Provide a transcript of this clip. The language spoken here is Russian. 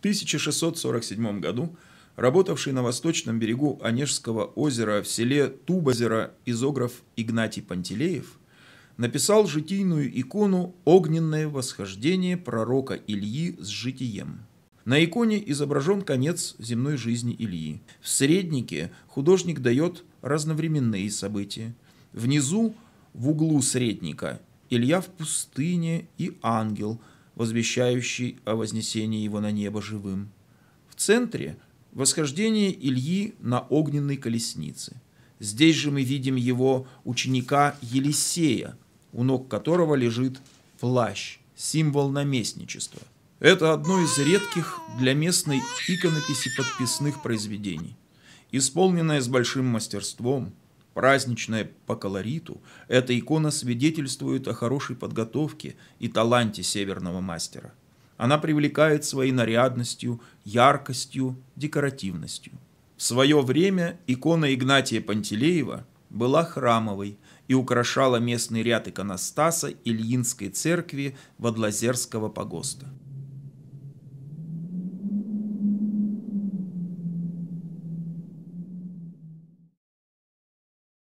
1647 году работавший на восточном берегу Онежского озера в селе Тубозеро изограф Игнатий Пантелеев написал житийную икону «Огненное восхождение пророка Ильи с житием». На иконе изображен конец земной жизни Ильи. В среднике художник дает разновременные события. Внизу, в углу средника, Илья в пустыне и ангел – возвещающий о вознесении его на небо живым. В центре – восхождение Ильи на огненной колеснице. Здесь же мы видим его ученика Елисея, у ног которого лежит плащ, символ наместничества. Это одно из редких для местной иконописи подписных произведений. Исполненное с большим мастерством – праздничная по колориту, эта икона свидетельствует о хорошей подготовке и таланте северного мастера. Она привлекает своей нарядностью, яркостью, декоративностью. В свое время икона Игнатия Пантелеева была храмовой и украшала местный ряд иконостаса Ильинской церкви Вадлазерского погоста.